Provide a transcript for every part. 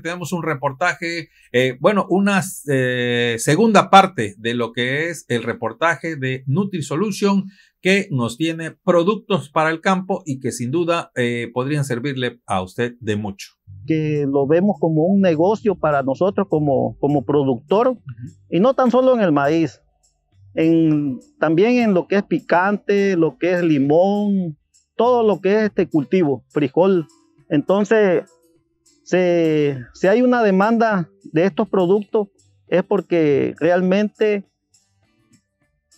tenemos un reportaje, eh, bueno, una eh, segunda parte de lo que es el reportaje de NutriSolution que nos tiene productos para el campo y que sin duda eh, podrían servirle a usted de mucho. Que lo vemos como un negocio para nosotros como, como productor y no tan solo en el maíz, en, también en lo que es picante, lo que es limón, todo lo que es este cultivo, frijol. Entonces, si hay una demanda de estos productos es porque realmente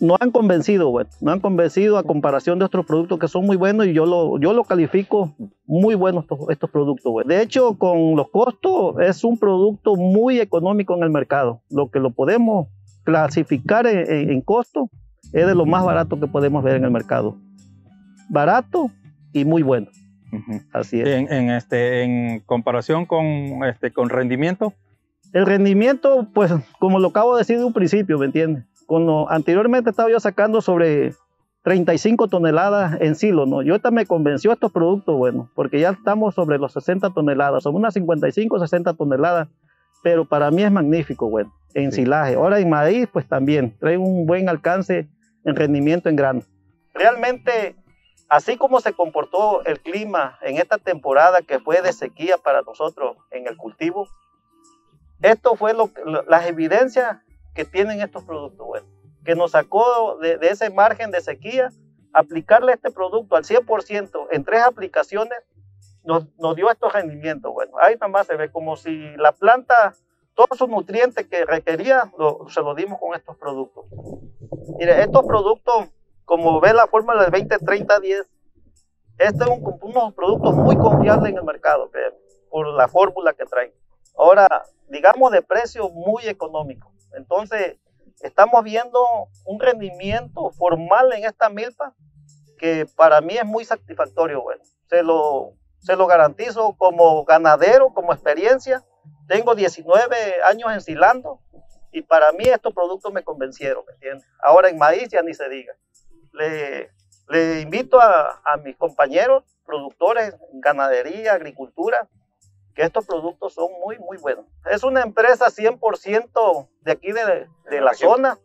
no han convencido, no han convencido a comparación de otros productos que son muy buenos y yo lo, yo lo califico muy buenos estos, productos. De hecho, con los costos es un producto muy económico en el mercado. Lo que lo podemos clasificar en, en costo es de lo más barato que podemos ver en el mercado. Barato y muy bueno. Así es. Este, en, comparación con, este, rendimiento. El rendimiento, pues, como lo acabo de decir de un principio, ¿me entiendes? Cuando anteriormente estaba yo sacando sobre 35 toneladas en silo, ¿no? Yo esta me convenció estos productos, bueno, porque ya estamos sobre los 60 toneladas, son unas 55, 60 toneladas, pero para mí es magnífico, bueno, en silaje. Ahora en maíz, pues también, trae un buen alcance en rendimiento en grano. Realmente Así como se comportó el clima en esta temporada que fue de sequía para nosotros en el cultivo, esto fue lo, las evidencias que tienen estos productos, bueno, que nos sacó de, ese margen de sequía, aplicarle este producto al 100% en tres aplicaciones nos, nos dio estos rendimientos. Bueno, ahí nada más se ve como si la planta, todos sus nutrientes que requería, se lo dimos con estos productos. Mire, estos productos como ve la fórmula del 20, 30, 10, este es un, producto muy confiable en el mercado, por la fórmula que trae. Ahora, digamos de precio muy económico. Entonces, estamos viendo un rendimiento formal en esta milpa que para mí es muy satisfactorio, bueno. Se lo, se lo garantizo como ganadero, como experiencia. Tengo 19 años ensilando y para mí estos productos me convencieron, ¿me entiendes? Ahora en maíz ya ni se diga le, invito a, mis compañeros productores ganadería, agricultura, que estos productos son muy, muy buenos. Es una empresa 100% de aquí, de, la, zona,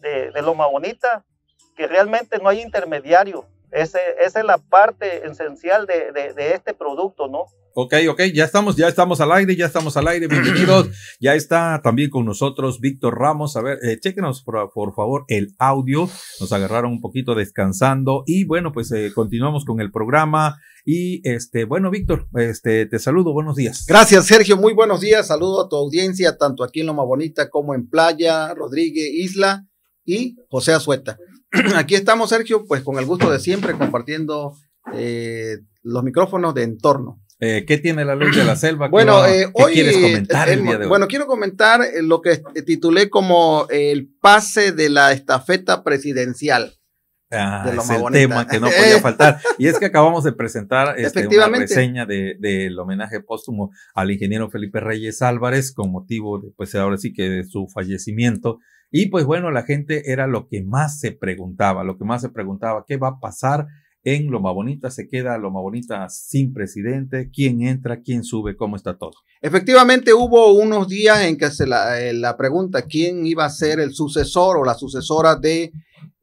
de, Loma Bonita, que realmente no hay intermediario. esa es la parte esencial de, este producto, ¿no? Ok, ok, ya estamos, ya estamos al aire, ya estamos al aire, bienvenidos. ya está también con nosotros Víctor Ramos. A ver, eh, chéquenos chequenos por, favor el audio. Nos agarraron un poquito descansando y bueno, pues eh, continuamos con el programa. Y este, bueno, Víctor, este, te saludo, buenos días. Gracias, Sergio, muy buenos días. Saludo a tu audiencia, tanto aquí en Loma Bonita como en Playa, Rodríguez, Isla y José Azueta. aquí estamos, Sergio, pues con el gusto de siempre compartiendo eh, los micrófonos de entorno. Eh, ¿Qué tiene la luz de la selva? Bueno, eh, ¿Qué, hoy, quieres eh, comentar Bueno, quiero comentar lo que titulé como el pase de la estafeta presidencial. Ah, el tema que no podía faltar. Y es que acabamos de presentar este, una reseña del homenaje póstumo al ingeniero Felipe Reyes Álvarez con motivo, de, pues ahora sí que de su fallecimiento. Y pues bueno, la gente era lo que más se preguntaba, lo que más se preguntaba, ¿qué va a pasar en Loma Bonita, se queda Loma Bonita sin presidente, quién entra, quién sube, cómo está todo. Efectivamente, hubo unos días en que se la, eh, pregunta quién iba a ser el sucesor o la sucesora de eh,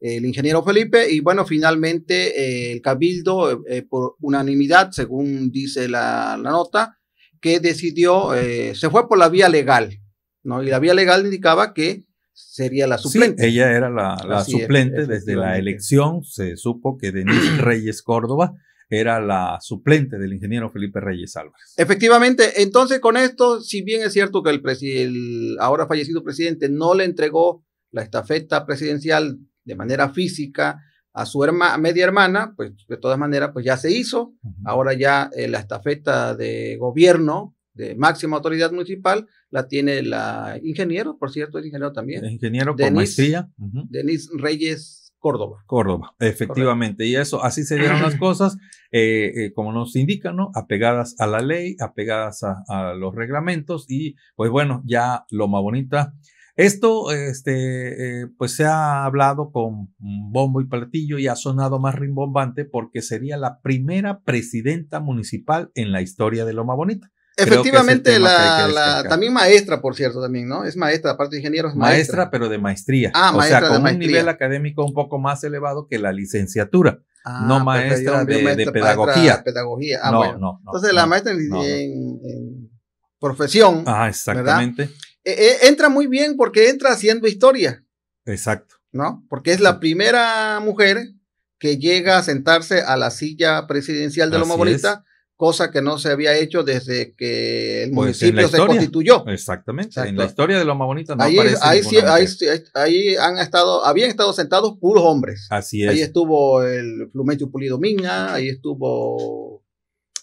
el ingeniero Felipe y bueno, finalmente eh, el cabildo por unanimidad, según dice la, la nota, que decidió, se fue por la vía legal, ¿no? Y la vía legal indicaba que sería la suplente. ella era la, suplente desde la elección. Se supo que Denise Reyes Córdoba era la suplente del ingeniero Felipe Reyes Álvarez. Efectivamente, entonces con esto, si bien es cierto que el, ahora fallecido presidente no le entregó la estafeta presidencial de manera física a su hermana media hermana, pues de todas maneras, pues ya se hizo. Ahora ya eh, la estafeta de gobierno de máxima autoridad municipal, la tiene la ingeniero, por cierto, es ingeniero también. El ingeniero con maestría. Denise Reyes Córdoba. Córdoba, efectivamente. Y eso, así se dieron las cosas, eh, eh, como nos indican, ¿no? Apegadas a la ley, apegadas a, los reglamentos y, pues bueno, ya Loma bonita. Esto, este, eh, pues se ha hablado con bombo y platillo y ha sonado más rimbombante porque sería la primera presidenta municipal en la historia de Loma Bonita. Efectivamente, la, también maestra, por cierto, también, ¿no? Es maestra, aparte de ingenieros, maestra. pero de maestría. Ah, o maestra sea, con de un nivel académico un poco más elevado que la licenciatura. Ah, no maestra, de, de, pedagogía. Ah, no, no, no, Entonces, la maestra en, profesión. Ah, exactamente. E, e, entra muy bien porque entra haciendo historia. Exacto. ¿No? Porque es la primera mujer que llega a sentarse a la silla presidencial de Loma Bonita cosa que no se había hecho desde que el pues, municipio se constituyó. Exactamente, en la historia de Loma Bonita no ahí, ahí, sí, ahí, ahí, han estado, habían estado sentados puros hombres. Así es. Ahí estuvo el Flumencio Pulido Miña, ahí estuvo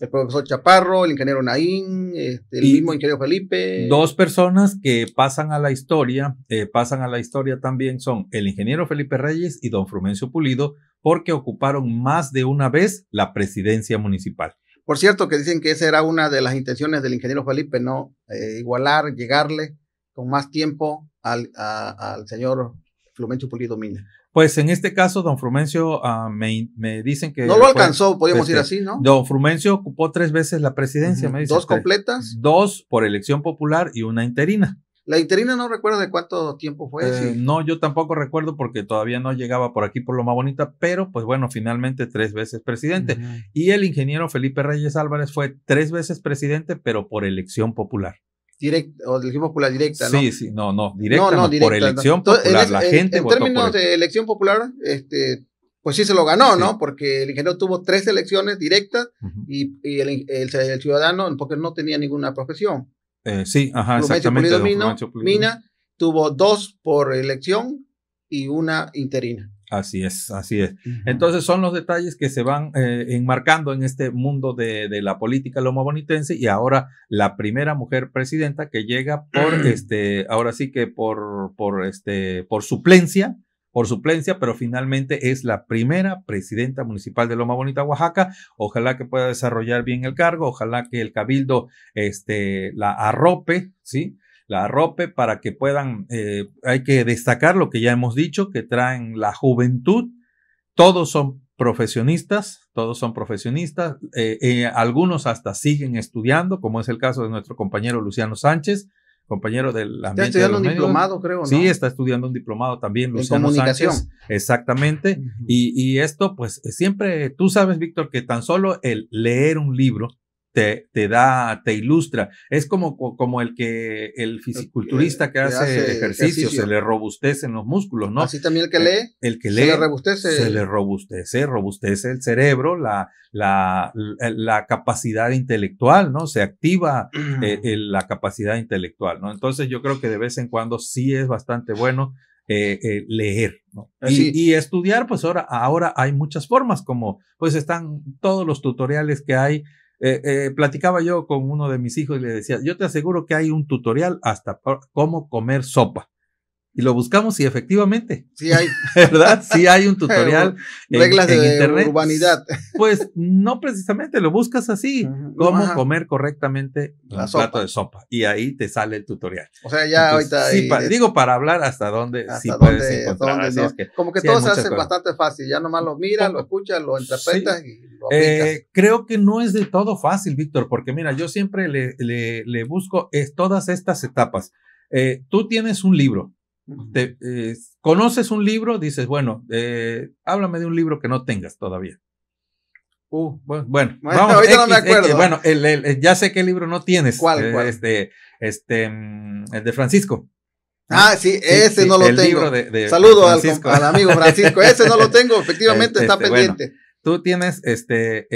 el profesor Chaparro, el ingeniero Naín, este, el mismo ingeniero Felipe. Dos personas que pasan a la historia, eh, pasan a la historia también son el ingeniero Felipe Reyes y don Flumencio Pulido, porque ocuparon más de una vez la presidencia municipal. Por cierto, que dicen que esa era una de las intenciones del ingeniero Felipe, ¿no? Eh, igualar, llegarle con más tiempo al, señor Flumencio Pulido Mina. Pues en este caso, don Flumencio, ah, me, dicen que... No lo alcanzó, podríamos este, ir así, ¿no? Don Flumencio ocupó tres veces la presidencia, me dicen. Dos completas. dos por elección popular y una interina. La interina no recuerdo de cuánto tiempo fue. Eh, no, yo tampoco recuerdo porque todavía no llegaba por aquí por lo más bonita, pero pues bueno, finalmente tres veces presidente. Y el ingeniero Felipe Reyes Álvarez fue tres veces presidente, pero por elección popular. Directo, o elección popular directa, ¿no? Sí, sí, no, no, directa, no, no, por elección popular. la en, gente en términos de elección popular, este, pues sí se lo ganó, ¿no? Porque el ingeniero tuvo tres elecciones directas y, el, ciudadano, porque no tenía ninguna profesión. Eh, sí, ajá, exactamente. Mina tuvo dos por elección y una interina. Así es, así es. Entonces son los detalles que se van eh, enmarcando en este mundo de, la política bonitense y ahora la primera mujer presidenta que llega por este, ahora sí que por, por este, por suplencia por suplencia, pero finalmente es la primera presidenta municipal de Loma Bonita, Oaxaca. Ojalá que pueda desarrollar bien el cargo, ojalá que el cabildo este, la arrope, ¿sí? la arrope para que puedan, eh, hay que destacar lo que ya hemos dicho, que traen la juventud, todos son profesionistas, todos son profesionistas, eh, eh, algunos hasta siguen estudiando, como es el caso de nuestro compañero Luciano Sánchez, compañero del ambiente. Está estudiando un diplomado, creo, Sí, está estudiando un diplomado también, en comunicación. Exactamente. y, y, esto, pues, siempre, tú sabes, Víctor, que tan solo el leer un libro te, da, te ilustra. Es como, como el que el fisiculturista que, hace, ejercicio, se le robustecen los músculos, ¿no? Así también el que eh, lee. El, que lee. Se le robustece. Se le robustece, robustece el cerebro, la, la, la, capacidad intelectual, ¿no? Se activa eh, la capacidad intelectual, ¿no? Entonces yo creo que de vez en cuando sí es bastante bueno eh, leer. ¿no? Ah, y, y, estudiar, pues ahora, ahora hay muchas formas, como pues están todos los tutoriales que hay eh, eh, platicaba yo con uno de mis hijos y le decía, yo te aseguro que hay un tutorial hasta cómo comer sopa y lo buscamos y efectivamente. Sí hay. ¿Verdad? Sí hay un tutorial. Reglas de internet. urbanidad. Pues no precisamente, lo buscas así. Cómo comer correctamente un plato de sopa. Y ahí te sale el tutorial. O sea, ya ahorita. Sí, digo, para hablar hasta dónde puedes encontrar. Como que todo se hace bastante fácil. Ya nomás lo miras, lo escuchas, lo interpretas eh, creo que no es de todo fácil, Víctor, porque mira, yo siempre le, le, busco eh, todas estas etapas. Eh, tú tienes un libro, te, eh, conoces un libro, dices, bueno, eh, háblame de un libro que no tengas todavía. Uh, bueno, bueno, bueno, ya sé qué libro no tienes. ¿Cuál, eh, Este, este, mm, el de Francisco. Ah, sí, ese no lo tengo. Saludo al, amigo Francisco. Ese no lo tengo, efectivamente está este, pendiente. tú tienes este,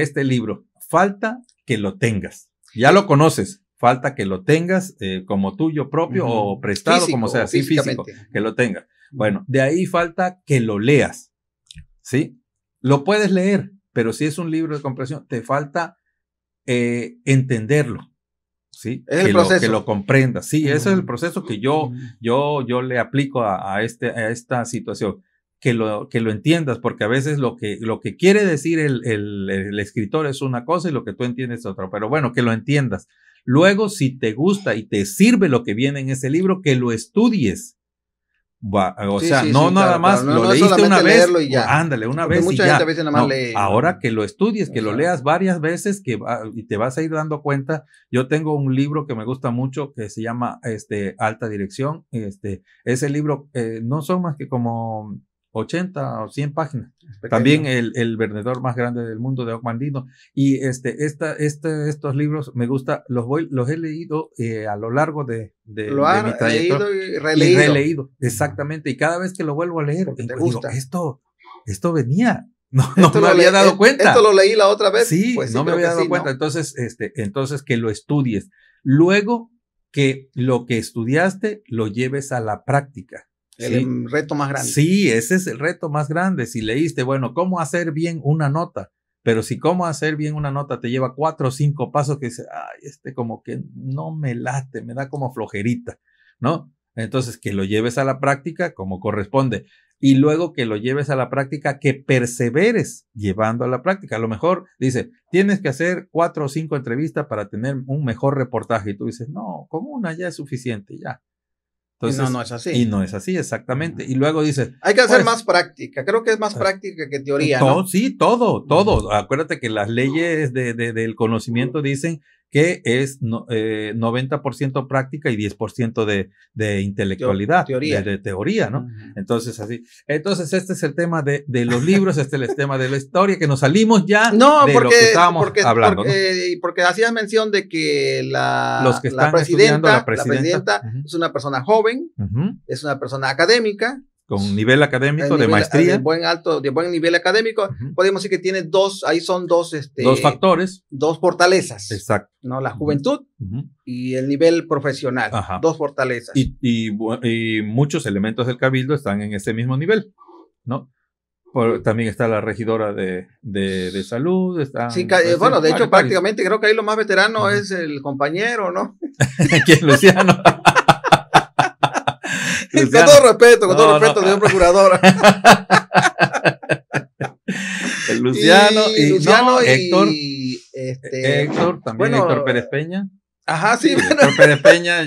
este libro. Falta que lo tengas. Ya lo conoces falta que lo tengas eh, como tuyo propio o prestado, como sea, así físico, que lo tengas. Bueno, de ahí falta que lo leas, ¿sí? Lo puedes leer, pero si es un libro de comprensión, te falta eh, entenderlo. ¿Sí? que, Lo, que lo comprendas. Sí, ese es el proceso que yo, yo, yo le aplico a, este, a esta situación. Que lo, que lo entiendas, porque a veces lo que, lo que quiere decir el, el, el escritor es una cosa y lo que tú entiendes es otra. Pero bueno, que lo entiendas Luego, si te gusta y te sirve lo que viene en ese libro, que lo estudies. O sea, no nada más lo leíste una vez, ándale, una vez y ya. Ahora que lo estudies, que lo leas varias veces que y te vas a ir dando cuenta. Yo tengo un libro que me gusta mucho que se llama este, Alta Dirección. Este, ese libro eh, no son más que como 80 o 100 páginas. También el, el, más grande del mundo de Ocmandino. Y este, esta, este, estos libros me gusta, los voy, los he leído eh, a lo largo de, lo mi Leído y releído. Y releído, exactamente. Y cada vez que lo vuelvo a leer, gusta. esto, esto venía. No, no me había dado eh, cuenta. Esto lo leí la otra vez. Sí, pues no me había dado cuenta. Entonces, este, entonces que lo estudies. Luego que lo que estudiaste lo lleves a la práctica el em, reto más grande. Sí, ese es el reto más grande. Si leíste, bueno, cómo hacer bien una nota. Pero si cómo hacer bien una nota te lleva cuatro o cinco pasos que dice ay, este como que no me late, me da como flojerita, ¿no? Entonces, que lo lleves a la práctica como corresponde. Y luego que lo lleves a la práctica, que perseveres llevando a la práctica. A lo mejor dice, tienes que hacer cuatro o cinco entrevistas para tener un mejor reportaje. Y tú dices, no, con una ya es suficiente, ya y no, es así. Y no es así, exactamente. Y luego dices. Hay que hacer más práctica. Creo que es más ah. práctica que teoría. ¿no? Sí, todo, todo. Acuérdate que las leyes del conocimiento dicen que es 90% eh, práctica y 10% de, de, intelectualidad, De, teoría, ¿no? Entonces, así. Entonces, este es el tema de, los libros, este es el tema de la historia, que nos salimos ya no, de porque, lo que estábamos hablando. Porque, porque hacías mención de que la, la, presidenta, la presidenta, es una persona joven, es una persona académica, con nivel académico de ah, maestría. De buen alto, de buen nivel académico. Podemos decir que tiene dos, ahí son dos, este, dos factores, dos fortalezas. Exacto. No, la juventud y el nivel profesional, dos fortalezas. Y, y, muchos elementos del cabildo están en ese mismo nivel, ¿no? también está la regidora de, de, salud. está eh, pues, sí, bueno, de hecho, prácticamente creo que ahí lo más veterano es el compañero, ¿no? ¿Quién, Luciano? con todo respeto, con todo respeto, señor procurador. El Luciano y, Luciano, Héctor. Y este, Héctor, también bueno, Héctor Pérez Peña. Ajá, sí, bueno. Héctor Pérez Peña.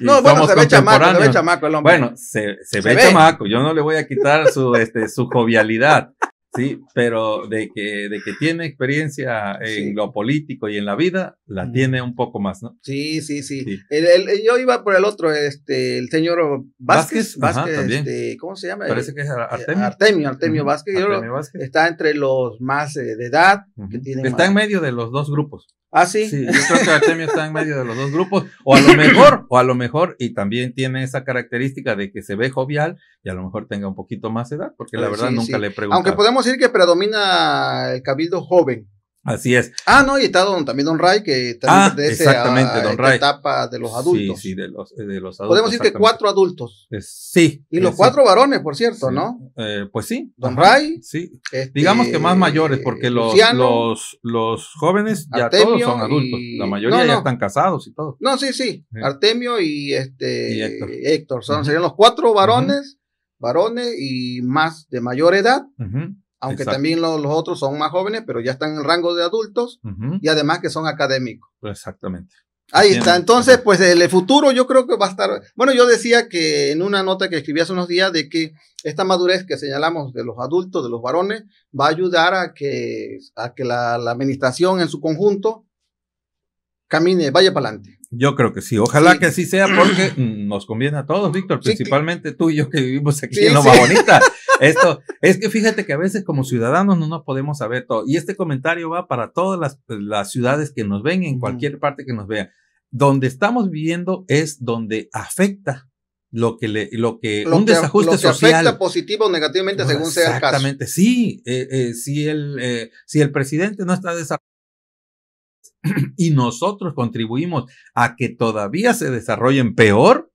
no, bueno, se ve chamaco, se ve chamaco el hombre. Bueno, se, ve, ve, chamaco. Yo no le voy a quitar su, este, su jovialidad. Sí, pero de que, de que tiene experiencia en lo político y en la vida, la tiene un poco más, ¿no? Sí, sí, sí. El, yo iba por el otro, este, el señor Vázquez, Vázquez, este, ¿cómo se llama? Parece que es eh, Artemio. Artemio, Artemio, Vázquez, Artemio Vázquez, Está entre los más eh, de edad. Está en medio de los dos grupos. Ah, sí. Sí, yo creo que Artemio está en medio de los dos grupos, o a lo mejor, o a lo mejor, y también tiene esa característica de que se ve jovial y a lo mejor tenga un poquito más edad, porque la eh, verdad nunca le he Aunque podemos decir que predomina el cabildo joven. Así es. Ah, no, y está don, también Don Ray, que también ah, pertenece etapa de los adultos. Sí, sí, eh, de los, adultos. Podemos decir que cuatro adultos. sí. Y los cuatro varones, por cierto, ¿no? Eh, pues sí. Don Ray. Sí. Este, Digamos que más mayores, porque los, los, jóvenes ya todos son adultos. La mayoría ya están casados y todo. No, sí, sí. Artemio y, este, Héctor. Son, serían los cuatro varones, varones y más de mayor edad aunque también los, otros son más jóvenes, pero ya están en el rango de adultos y además que son académicos. Exactamente. Ahí está. Entonces, pues el futuro yo creo que va a estar. Bueno, yo decía que en una nota que escribí hace unos días de que esta madurez que señalamos de los adultos, de los varones, va a ayudar a que, a que la, la administración en su conjunto camine, vaya para adelante. Yo creo que sí. Ojalá que así sea porque nos conviene a todos, Víctor, principalmente tú y yo que vivimos aquí en Loma Bonita. Esto es que fíjate que a veces como ciudadanos no nos podemos saber todo. Y este comentario va para todas las, pues, ciudades que nos ven, en cualquier parte que nos vean. Donde estamos viviendo es donde afecta lo que le, lo que un desajuste lo social afecta positivo o negativamente según sea el caso. Exactamente, sí, eh, eh si el eh, si el presidente no está desarrollando y nosotros contribuimos a que todavía se desarrollen peor,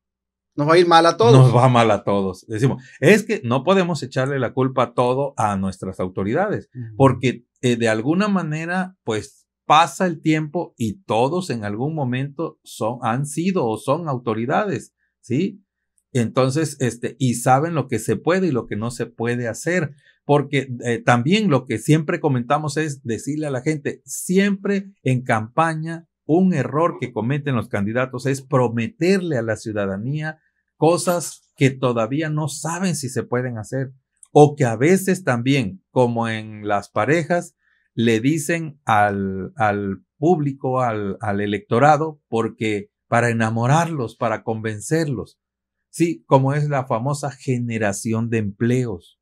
nos va a ir mal a todos. Nos va mal a todos. Decimos, es que no podemos echarle la culpa a todo a nuestras autoridades, porque eh, de alguna manera, pues pasa el tiempo y todos en algún momento son, han sido o son autoridades, ¿sí? Entonces, este, y saben lo que se puede y lo que no se puede hacer porque eh, también lo que siempre comentamos es decirle a la gente, siempre en campaña, un error que cometen los candidatos es prometerle a la ciudadanía cosas que todavía no saben si se pueden hacer o que a veces también, como en las parejas, le dicen al, público, al, al electorado, porque para enamorarlos, para convencerlos. Sí, como es la famosa generación de empleos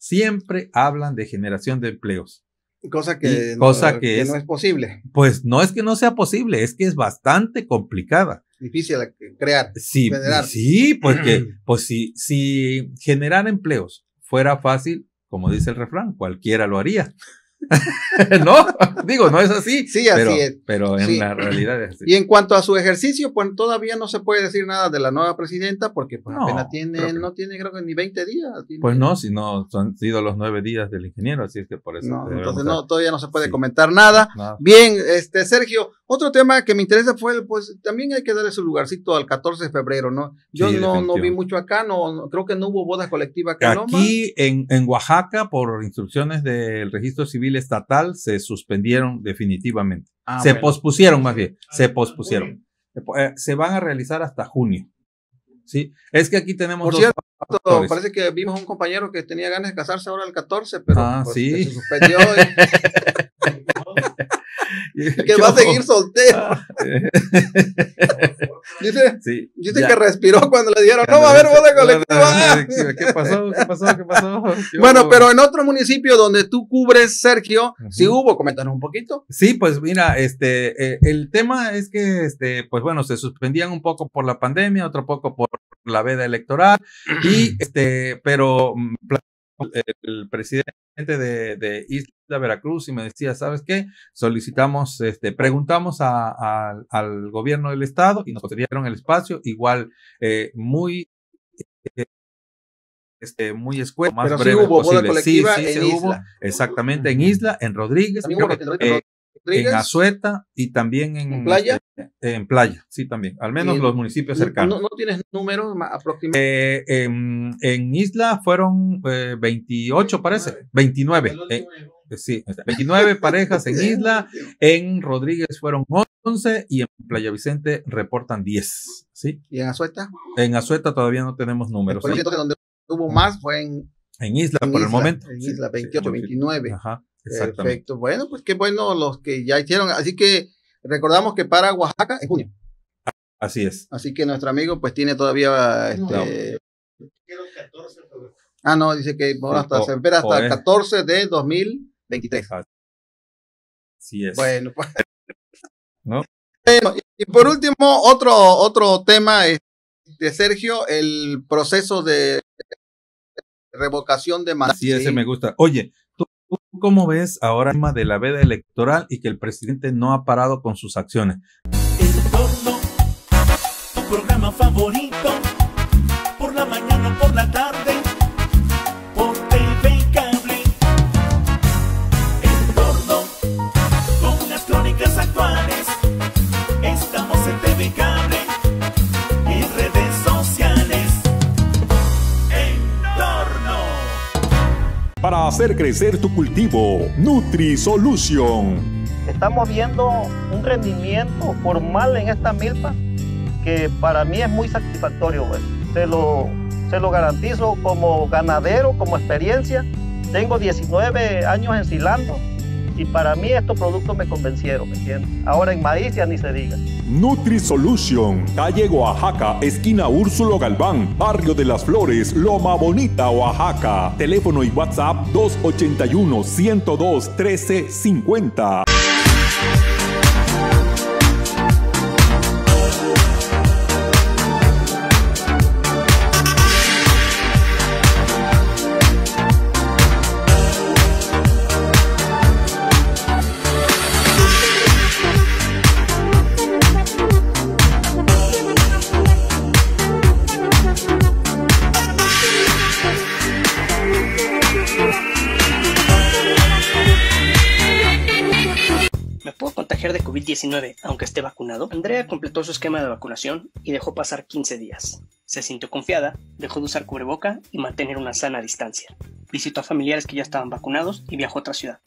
siempre hablan de generación de empleos. Cosa que, no, es, posible. Pues no es que no sea posible, es que es bastante complicada. Difícil crear. Sí, generar. sí porque pues si, si generar empleos fuera fácil, como dice el refrán, cualquiera lo haría. no, digo, no es así. Sí, así pero, es. Pero en la realidad es así. Y en cuanto a su ejercicio, pues todavía no se puede decir nada de la nueva presidenta porque pues, apenas tiene, no tiene creo que ni 20 días. Pues no, si no han sido los nueve días del ingeniero, así es que por eso. entonces todavía no se puede comentar nada. Bien, este Sergio, otro tema que me interesa fue, pues también hay que darle su lugarcito al 14 de febrero, ¿no? Yo no, no vi mucho acá, no, creo que no hubo boda colectiva acá. Aquí en, en Oaxaca, por instrucciones del registro civil estatal, se suspendieron definitivamente. Ah, se pospusieron más bien, ah, se pospusieron. Eh, se van a realizar hasta junio. Sí, es que aquí tenemos. Por cierto, parece que vimos un compañero que tenía ganas de casarse ahora el 14, pero ah, pues, sí. se suspendió. que va a seguir soltero. dice que respiró cuando le dijeron, no va a haber boda colectiva. Ah, ¿Qué pasó? ¿Qué pasó? ¿Qué pasó? bueno, pero en otro municipio donde tú cubres, Sergio, si ¿sí hubo, coméntanos un poquito. Sí, pues mira, este, eh, el tema es que, este, pues bueno, se suspendían un poco por la pandemia, otro poco por la veda electoral, y este, pero mm, el presidente de, Isla Veracruz y me decía, ¿sabes qué? Solicitamos, este, preguntamos al gobierno del estado y nos concedieron el espacio, igual eh, muy... Eh, este, muy escueto, más breve sí posible. sí, sí, hubo, exactamente, en Isla, en Rodríguez en Azueta y también en, playa. Este, en playa, sí, también. Al menos los municipios cercanos. ¿No, tienes números aproximados? Eh, en, Isla fueron 28, eh, parece. 29. sí, 29 parejas en Isla. En Rodríguez fueron 11 y en Playa Vicente reportan 10. ¿sí? ¿Y en Azueta? En Azueta todavía no tenemos números. Por que donde hubo más fue en. Isla, por el momento. En Isla, 28, 29. Ajá. Perfecto. Bueno, pues qué bueno los que ya hicieron. Así que recordamos que para Oaxaca es junio. Así es. Así que nuestro amigo pues tiene todavía este... Ah, no, dice que hasta, se espera hasta el 14 de 2023. Ah, así es. Bueno, pues. ¿No? y por último, otro, otro tema de este, Sergio, el proceso de revocación de mandato. Así es, me gusta. Oye, cómo ves ahora el tema de la veda electoral y que el presidente no ha parado con sus acciones? para hacer crecer tu cultivo. NutriSolution. Estamos viendo un rendimiento formal en esta milpa que para mí es muy satisfactorio. Pues. Se, lo, se lo garantizo como ganadero, como experiencia. Tengo 19 años ensilando y para mí estos productos me convencieron, ¿me Ahora en maíz ya ni se diga. Nutri Solution, calle Oaxaca, esquina Úrsulo Galván, barrio de las Flores, Loma Bonita, Oaxaca. Teléfono y WhatsApp 281 102 1350. aunque esté vacunado, Andrea completó su esquema de vacunación y dejó pasar 15 días. Se sintió confiada, dejó de usar cubreboca y mantener una sana distancia. Visitó a familiares que ya estaban vacunados y viajó a otra ciudad.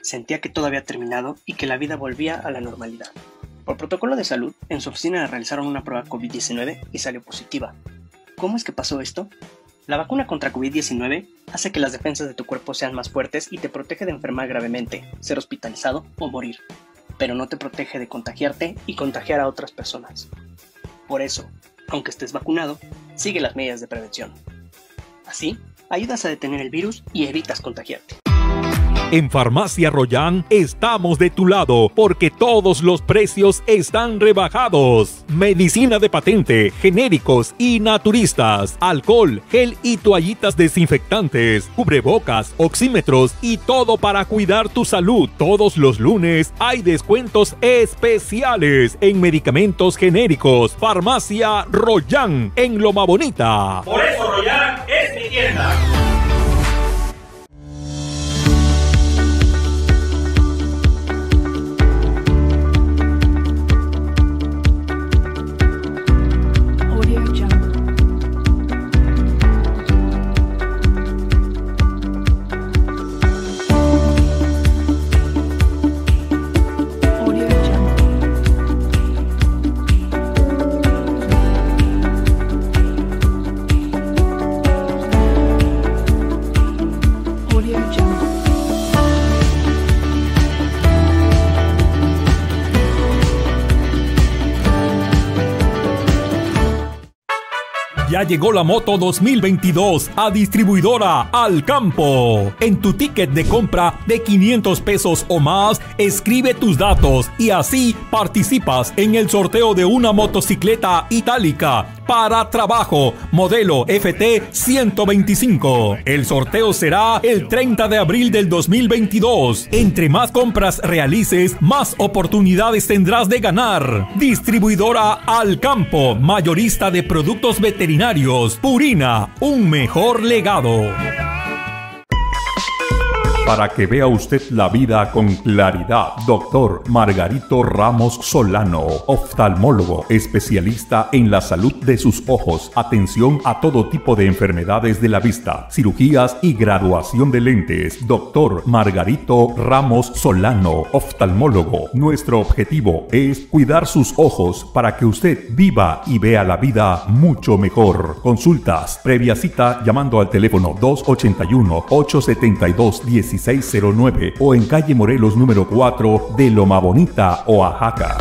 Sentía que todo había terminado y que la vida volvía a la normalidad. Por protocolo de salud, en su oficina realizaron una prueba COVID-19 y salió positiva. ¿Cómo es que pasó esto? La vacuna contra COVID-19 hace que las defensas de tu cuerpo sean más fuertes y te protege de enfermar gravemente, ser hospitalizado o morir pero no te protege de contagiarte y contagiar a otras personas. Por eso, aunque estés vacunado, sigue las medidas de prevención. Así, ayudas a detener el virus y evitas contagiarte. En Farmacia Royan estamos de tu lado porque todos los precios están rebajados. Medicina de patente, genéricos y naturistas, alcohol, gel y toallitas desinfectantes, cubrebocas, oxímetros y todo para cuidar tu salud. Todos los lunes hay descuentos especiales en medicamentos genéricos. Farmacia Royan, en Loma Bonita. Por eso Royan es mi tienda. llegó la moto 2022 a distribuidora al campo. En tu ticket de compra de 500 pesos o más, escribe tus datos y así participas en el sorteo de una motocicleta itálica para trabajo, modelo FT125. El sorteo será el 30 de abril del 2022. Entre más compras realices, más oportunidades tendrás de ganar. Distribuidora al campo, mayorista de productos veterinarios, Purina, un mejor legado para que vea usted la vida con claridad. Doctor Margarito Ramos Solano, oftalmólogo, especialista en la salud de sus ojos, atención a todo tipo de enfermedades de la vista, cirugías y graduación de lentes. Doctor Margarito Ramos Solano, oftalmólogo. Nuestro objetivo es cuidar sus ojos para que usted viva y vea la vida mucho mejor. Consultas, previa cita llamando al teléfono 281 872 17 609 o en calle Morelos número 4 de Loma Bonita, Oaxaca.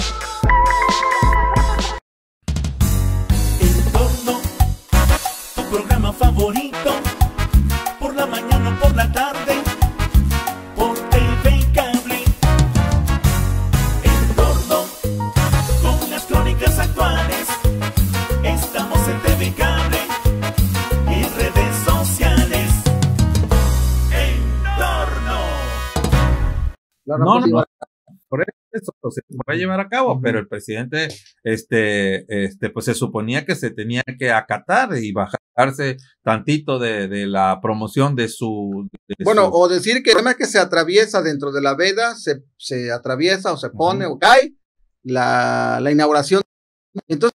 no, pues, no, por eso se va a llevar a cabo, pero el presidente, este, este, pues se suponía que se tenía que acatar y bajarse tantito de, de la promoción de su. bueno, o decir que el tema es que se atraviesa dentro de la veda, se, atraviesa o se pone o cae la, inauguración. Entonces,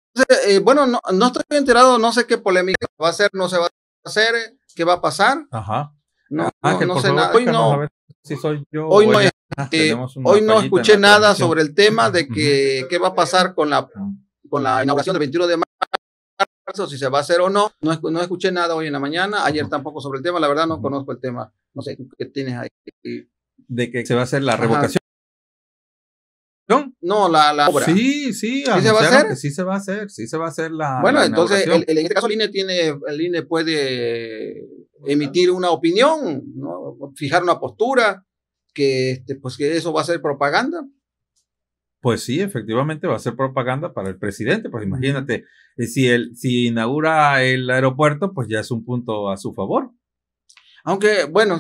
eh, bueno, no, no estoy enterado, no sé qué polémica va a ser, no se va a hacer, eh, qué va a pasar. Ajá. No, no, sé nada. Hoy no. si soy yo. Hoy no hay Ah, eh, hoy no escuché nada sobre el tema de que qué va a pasar con la, con la inauguración del 21 de marzo, si se va a hacer o no. No, escuché nada hoy en la mañana, ayer tampoco sobre el tema, la verdad no conozco el tema. No sé qué tienes ahí. De que se va a hacer la revocación. No, la, la obra. Sí, sí, ¿Sí se va a hacer? sí se va a hacer, sí se va a hacer la. Bueno, entonces, en este caso, el INE, tiene, el INE puede emitir una opinión, fijar una postura que, este, pues que eso va a ser propaganda. Pues sí, efectivamente va a ser propaganda para el presidente, pues imagínate, eh, si, él, si inaugura el aeropuerto, pues ya es un punto a su favor. Aunque, bueno,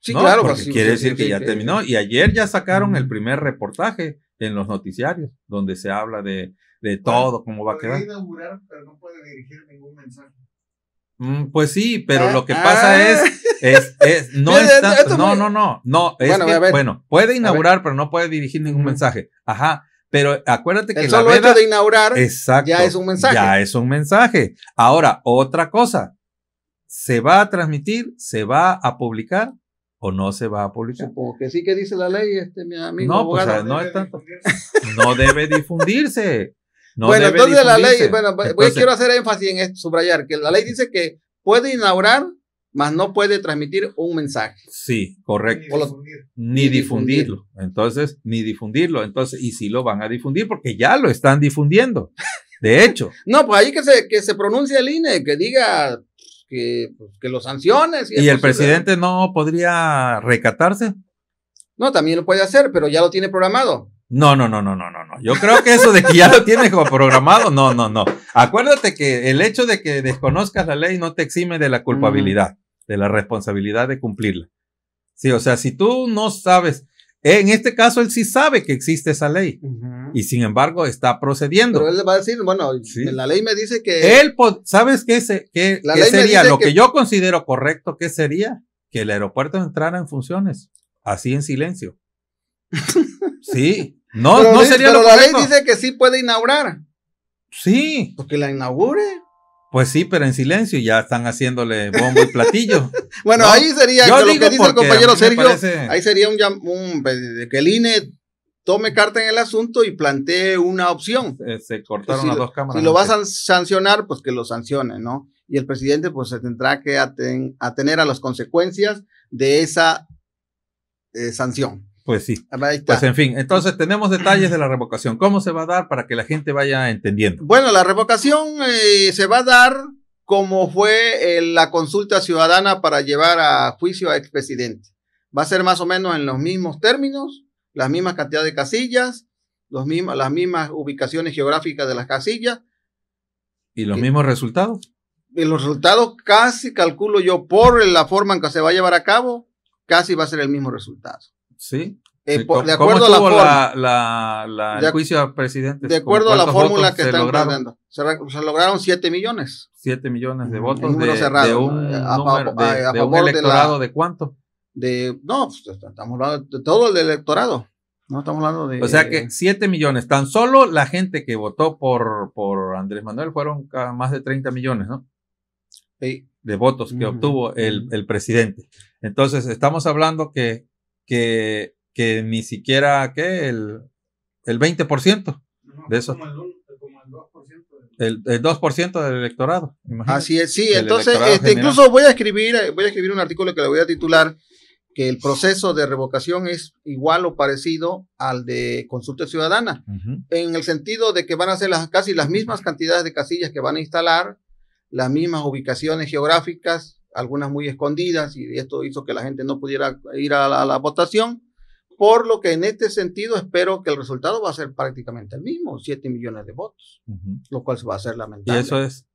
sí, claro. Porque pues, quiere decir que ya terminó. Y ayer ya sacaron el primer reportaje en los noticiarios, donde se habla de, de todo, cómo va a quedar. inaugurar, pero no puede dirigir ningún mensaje. Mm, pues sí, pero ¿Eh? lo que pasa ah. es, no es tanto, no, no, no, no, bueno, puede inaugurar, pero no puede dirigir ningún mensaje. Ajá. Pero acuérdate que solo la veda, de inaugurar exacto, ya es un mensaje. Ya es un mensaje. Ahora, otra cosa. ¿Se va a transmitir? ¿Se va a publicar? ¿O no se va a publicar? Supongo que sí que dice la ley, este mi amigo. No, pues, no, es tanto, no debe difundirse bueno, entonces la ley, bueno, voy, quiero hacer énfasis en esto, subrayar que la ley dice que puede inaugurar, mas no puede transmitir un mensaje. Sí, correcto. Ni, difundirlo. Entonces, ni difundirlo. Entonces, y si lo van a difundir porque ya lo están difundiendo. De hecho. no, pues ahí que se, que se pronuncie el INE, que diga pues, que, pues, que lo sanciones. ¿Y el presidente no podría recatarse? No, también lo puede hacer, pero ya lo tiene programado. No, no, no, no, no, no, no. Yo creo que eso de que ya lo tienes programado, no, no, no. Acuérdate que el hecho de que desconozcas la ley no te exime de la culpabilidad, de la responsabilidad de cumplirla. Sí, o sea, si tú no sabes, en este caso él sí sabe que existe esa ley y sin embargo está procediendo. Pero él va a decir, bueno, la ley me dice que... Él, ¿sabes qué, sería? Lo que... que yo considero correcto, ¿qué sería? Que el aeropuerto entrara en funciones, así en silencio. sí, no, no sería lo la ley dice que sí puede inaugurar. Sí. Porque pues la inaugure. Pues sí, pero en silencio ya están haciéndole bombo y platillo. bueno, ahí sería lo que dice el compañero Sergio. Ahí sería un, un, pues, que el INE tome carta en el asunto y plantee una opción. Eh, se, cortaron las dos cámaras. Si lo vas a sancionar, pues que lo sancione, ¿no? Y el presidente pues se tendrá que atener a las consecuencias de esa eh, sanción. Pues sí. Ah, pues en fin, entonces tenemos detalles de la revocación. ¿Cómo se va a dar para que la gente vaya entendiendo? Bueno, la revocación eh, se va a dar como fue eh, la consulta ciudadana para llevar a juicio a expresidente. Va a ser más o menos en los mismos términos, las mismas cantidad de casillas, las mismas ubicaciones geográficas de las casillas. ¿Y los eh, mismos resultados? Y los resultados casi, calculo yo, por la forma en que se va a llevar a cabo, casi va a ser el mismo resultado. Sí. Eh, de acuerdo a la, la, juicio presidente. De acuerdo a la fórmula que están planteando. Se, lograron 7 millones. 7 millones de votos de, un, electorado de, cuánto? De, no, pues, estamos hablando de todo el electorado. No estamos hablando de. O sea que 7 eh, millones. Tan solo la gente que votó por, por Andrés Manuel fueron más de 30 millones, ¿no? Sí. De votos que obtuvo el, el presidente. Entonces, estamos hablando que que, que ni siquiera ¿qué? El, 20% de eso, El, 2% del electorado. Así es, sí. entonces, este, incluso voy a escribir, eh, voy a escribir un artículo que le voy a titular que el proceso de revocación es igual o parecido al de consulta ciudadana, en el sentido de que van a ser las, casi las mismas cantidades de casillas que van a instalar, las mismas ubicaciones geográficas, algunas muy escondidas, y esto hizo que la gente no pudiera ir a la, votación. Por lo que en este sentido espero que el resultado va a ser prácticamente el mismo, 7 millones de votos, lo cual se va a ser lamentable. Y eso es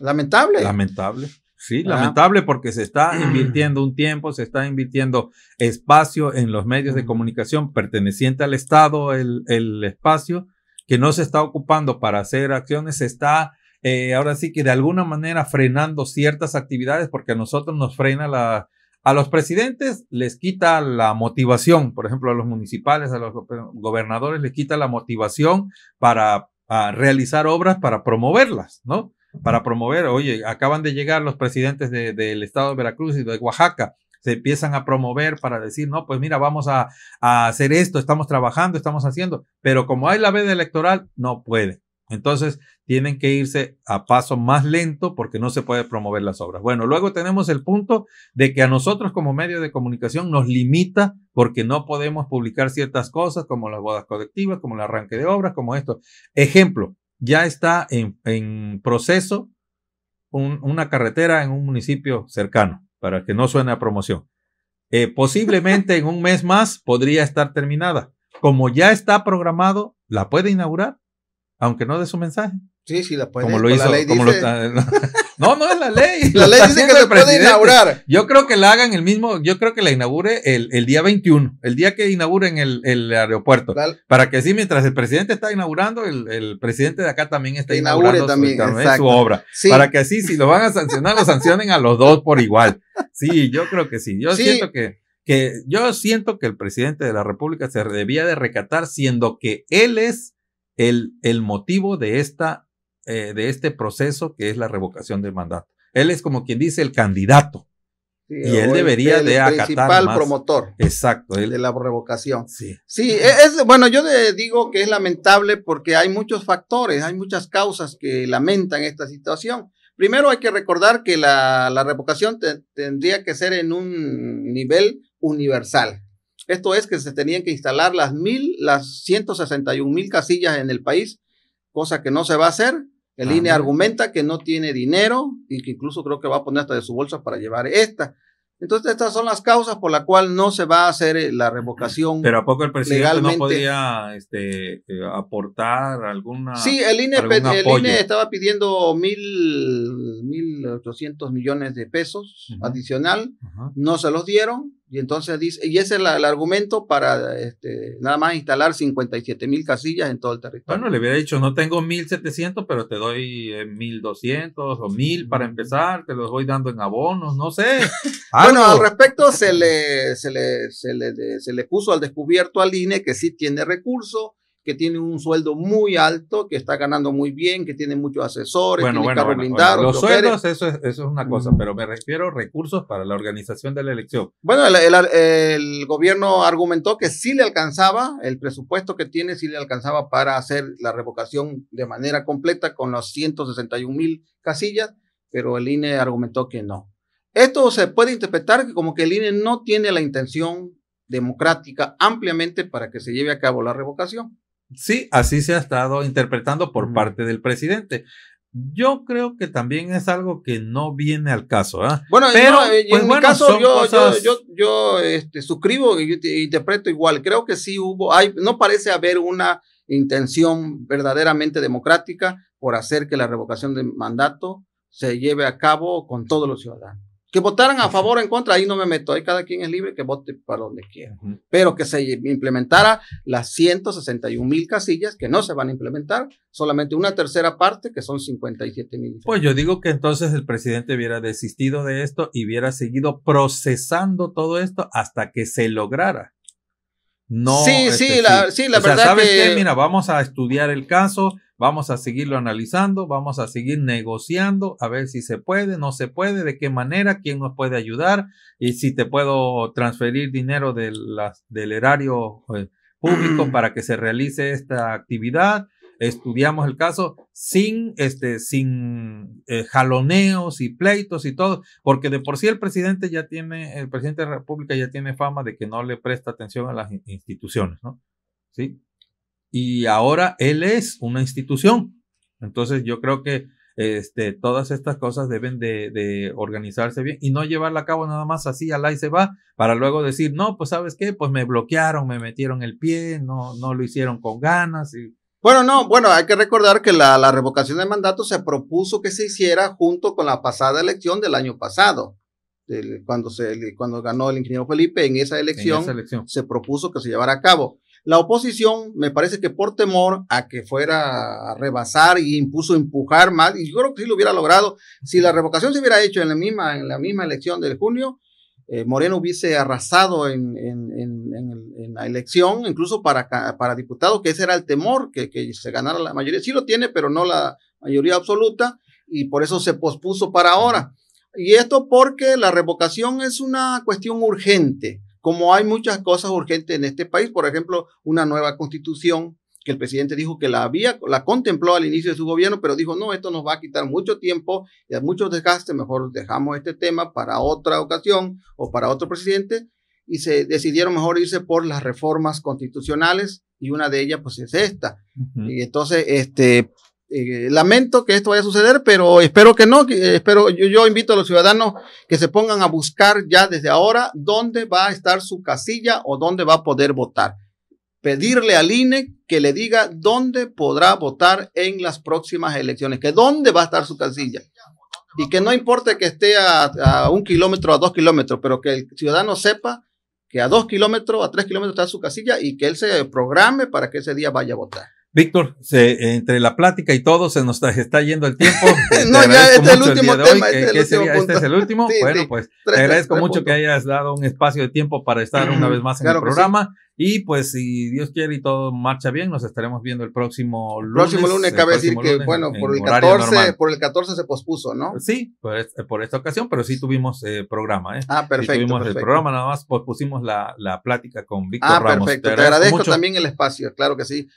lamentable. Lamentable. Sí, ¿Ah? lamentable porque se está invirtiendo un tiempo, se está invirtiendo espacio en los medios de comunicación perteneciente al Estado, el, el espacio que no se está ocupando para hacer acciones, se está eh, ahora sí que de alguna manera frenando ciertas actividades, porque a nosotros nos frena la, a los presidentes les quita la motivación, por ejemplo, a los municipales, a los gobernadores les quita la motivación para ah, realizar obras, para promoverlas, ¿no? Para promover, oye, acaban de llegar los presidentes del estado de Veracruz y de Oaxaca, se empiezan a promover para decir, no, pues mira, vamos a, a hacer esto, estamos trabajando, estamos haciendo, pero como hay la veda electoral, no puede. Entonces, tienen que irse a paso más lento porque no se puede promover las obras. Bueno, luego tenemos el punto de que a nosotros como medio de comunicación nos limita porque no podemos publicar ciertas cosas como las bodas colectivas, como el arranque de obras, como esto. Ejemplo, ya está en, proceso una carretera en un municipio cercano, para que no suene a promoción. Eh, posiblemente en un mes más podría estar terminada. Como ya está programado, la puede inaugurar, aunque no de su mensaje. Sí, sí, la puede. Como lo hizo. no, no es la ley. la ley dice que se puede inaugurar. Yo creo que la hagan el mismo, yo creo que la inaugure el, día 21, el día que inauguren el, el aeropuerto. Para que así, mientras el presidente está inaugurando, el, presidente de acá también está inaugurando su, obra. Para que así, si lo van a sancionar, lo sancionen a los dos por igual. Sí, yo creo que sí. Yo siento que que yo siento que el presidente de la República se debía de recatar siendo que él es el, el motivo de esta eh, de este proceso que es la revocación del mandato. Él es como quien dice el candidato. y él debería de acatar principal más. promotor. Exacto. De la revocación. Sí. Sí, e, es, bueno, yo digo que es lamentable porque hay muchos factores, hay muchas causas que lamentan esta situación. Primero hay que recordar que la, la revocación tendría que ser en un nivel universal. Esto es que se tenían que instalar las mil, las 161 mil casillas en el país, cosa que no se va a hacer. El INE argumenta que no tiene dinero y que incluso creo que va a poner hasta de su bolsa para llevar esta. Entonces, estas son las causas por las cuales no se va a hacer eh, la revocación. Pero ¿a poco el presidente no podía este, eh, aportar alguna. Sí, el INE, estaba pidiendo mil, mil ochocientos millones de pesos adicional. No se los dieron. Y entonces dice, y ese es el argumento para este, nada más instalar 57 mil casillas en todo el territorio. Bueno, le hubiera dicho, no tengo 1.700, pero te doy 1.200 eh, o 1.000 para empezar, te los voy dando en abonos, no sé. bueno, al respecto se le, se, le, se, le, se le puso al descubierto al INE que sí tiene recursos, que tiene un sueldo muy alto, que está ganando muy bien, que tiene muchos asesores, que tiene bueno, los sueldos, eso es, una cosa, pero me refiero a recursos para la organización de la elección. Bueno, el, gobierno argumentó que sí le alcanzaba, el presupuesto que tiene sí le alcanzaba para hacer la revocación de manera completa con los 161 mil casillas, pero el INE argumentó que no. Esto se puede interpretar como que el INE no tiene la intención democrática ampliamente para que se lleve a cabo la revocación. Sí, así se ha estado interpretando por parte del presidente. Yo creo que también es algo que no viene al caso. ¿ah? Bueno, eh, pues en mi caso yo, este, suscribo y interpreto igual. Creo que sí hubo, hay, no parece haber una intención verdaderamente democrática por hacer que la revocación de mandato se lleve a cabo con todos los ciudadanos. Que votaran a favor o en contra, ahí no me meto, ahí cada quien es libre que vote para donde quiera. Pero que se implementara las 161 mil casillas que no se van a implementar, solamente una tercera parte, que son 57 mil. Pues yo digo que entonces el presidente hubiera desistido de esto y hubiera seguido procesando todo esto hasta que se lograra. No, sí, sí, este, la, sí, la verdad. que... Mira, vamos a estudiar el caso, Vamos a seguirlo analizando, vamos a seguir negociando, a ver si se puede, no se puede, de qué manera, quién nos puede ayudar y si te puedo transferir dinero del erario eh, público para que se realice esta actividad. Estudiamos el caso sin, este, sin eh, jaloneos y pleitos y todo, porque de por sí el presidente ya tiene, el presidente de la República ya tiene fama de que no le presta atención a las instituciones, ¿no? Sí, y ahora él es una institución. Entonces yo creo que este, todas estas cosas deben de, organizarse bien y no llevarla a cabo nada más así, al y se va, para luego decir, no, pues sabes qué, pues me bloquearon, me metieron el pie, no, no lo hicieron con ganas. Bueno, no, bueno, hay que recordar que la, revocación de mandato se propuso que se hiciera junto con la pasada elección del año pasado. cuando, se, cuando ganó el ingeniero Felipe en esa elección se propuso que se llevara a cabo. La oposición, me parece que por temor a que fuera a rebasar y impuso empujar más, y yo creo que sí lo hubiera logrado, si la revocación se hubiera hecho en la misma, en la misma elección de junio, eh, Moreno hubiese arrasado en, la elección, incluso para, para diputados, que ese era el temor, que, que se ganara la mayoría. Sí lo tiene, pero no la mayoría absoluta, y por eso se pospuso para ahora. Y esto porque la revocación es una cuestión urgente. Como hay muchas cosas urgentes en este país, por ejemplo, una nueva constitución que el presidente dijo que la había, la contempló al inicio de su gobierno, pero dijo, no, esto nos va a quitar mucho tiempo y mucho muchos mejor dejamos este tema para otra ocasión o para otro presidente, y se decidieron mejor irse por las reformas constitucionales, y una de ellas pues es esta. Y entonces, este, eh, lamento que esto vaya a suceder, pero espero que no. Eh, espero, yo, invito a los ciudadanos que se pongan a buscar ya desde ahora dónde va a estar su casilla o dónde va a poder votar. Pedirle al INE que le diga dónde podrá votar en las próximas elecciones, que dónde va a estar su casilla. Y que no importe que esté a, un kilómetro, a dos kilómetros, pero que el ciudadano sepa que a dos kilómetros, a tres kilómetros está su casilla y que él se programe para que ese día vaya a votar. Víctor, entre la plática y todo se nos está, yendo el tiempo. no, ya este es el último el este, es el último bueno, pues te agradezco mucho que hayas dado un espacio de tiempo para estar una vez más en el programa. Y pues, si Dios quiere y todo marcha bien, nos estaremos viendo el próximo lunes. Próximo lunes, cabe decir que, bueno, por, el 14, por el se pospuso, ¿no? Sí, por esta ocasión, pero sí tuvimos eh, programa. ¿eh? Ah, perfecto. tuvimos el programa, nada más pospusimos la, plática con Víctor ah, Ramos. Ah, perfecto. te agradezco también el espacio, claro que sí.